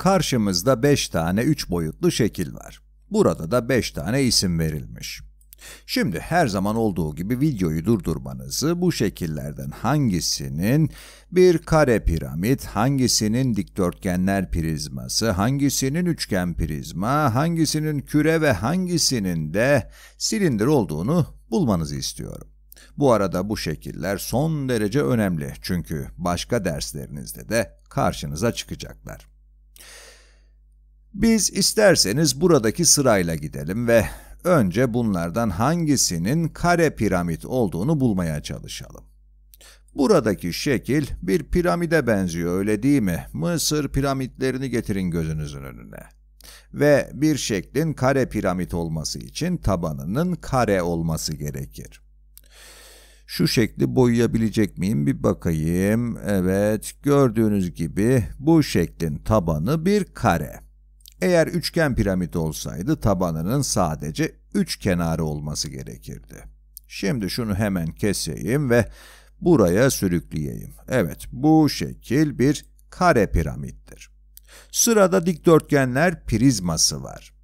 Karşımızda 5 tane 3 boyutlu şekil var. Burada da 5 tane isim verilmiş. Şimdi her zaman olduğu gibi videoyu durdurmanızı bu şekillerden hangisinin bir kare piramit, hangisinin dikdörtgenler prizması, hangisinin üçgen prizma, hangisinin küre ve hangisinin de silindir olduğunu bulmanızı istiyorum. Bu arada bu şekiller son derece önemli çünkü başka derslerinizde de karşınıza çıkacaklar. Biz isterseniz buradaki sırayla gidelim ve önce bunlardan hangisinin kare piramit olduğunu bulmaya çalışalım. Buradaki şekil bir piramide benziyor öyle değil mi? Mısır piramitlerini getirin gözünüzün önüne. Ve bir şeklin kare piramit olması için tabanının kare olması gerekir. Şu şekli boyayabilecek miyim bir bakayım. Evet gördüğünüz gibi bu şeklin tabanı bir kare. Eğer üçgen piramit olsaydı tabanının sadece üç kenarı olması gerekirdi. Şimdi şunu hemen keseyim ve buraya sürükleyeyim. Evet, bu şekil bir kare piramittir. Sırada dikdörtgenler prizması var.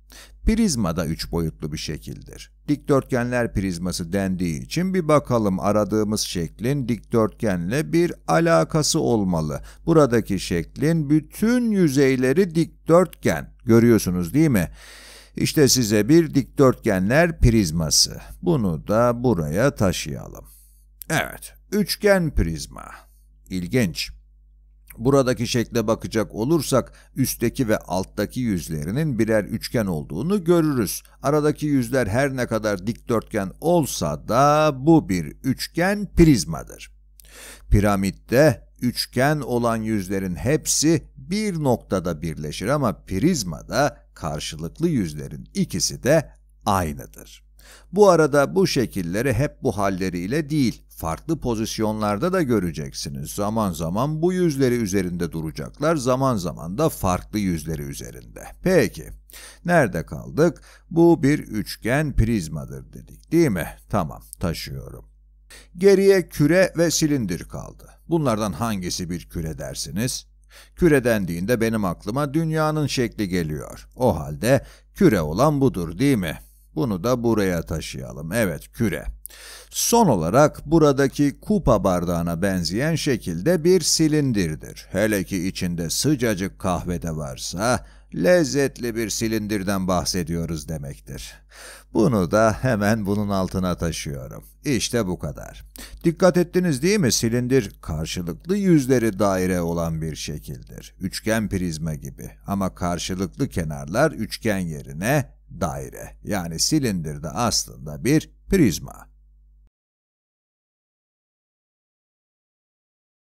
Prizma da üç boyutlu bir şekildir. Dikdörtgenler prizması dendiği için bir bakalım aradığımız şeklin dikdörtgenle bir alakası olmalı. Buradaki şeklin bütün yüzeyleri dikdörtgen. Görüyorsunuz değil mi? İşte size bir dikdörtgenler prizması. Bunu da buraya taşıyalım. Evet, üçgen prizma. İlginç. Buradaki şekle bakacak olursak üstteki ve alttaki yüzlerinin birer üçgen olduğunu görürüz. Aradaki yüzler her ne kadar dikdörtgen olsa da bu bir üçgen prizmadır. Piramitte üçgen olan yüzlerin hepsi bir noktada birleşir ama prizmada karşılıklı yüzlerin ikisi de aynıdır. Bu arada bu şekilleri hep bu halleriyle değil, farklı pozisyonlarda da göreceksiniz. Zaman zaman bu yüzleri üzerinde duracaklar, zaman zaman da farklı yüzleri üzerinde. Peki, nerede kaldık? Bu bir üçgen prizmadır dedik değil mi? Tamam, taşıyorum. Geriye küre ve silindir kaldı. Bunlardan hangisi bir küre dersiniz? Küre dendiğinde benim aklıma dünyanın şekli geliyor. O halde küre olan budur değil mi? Bunu da buraya taşıyalım. Evet, küre. Son olarak buradaki kupa bardağına benzeyen şekilde bir silindirdir. Hele ki içinde sıcacık kahvede varsa lezzetli bir silindirden bahsediyoruz demektir. Bunu da hemen bunun altına taşıyorum. İşte bu kadar. Dikkat ettiniz değil mi? Silindir karşılıklı yüzleri daire olan bir şekildir. Üçgen prizma gibi ama karşılıklı kenarlar üçgen yerine daire. Yani silindir de aslında bir prizma.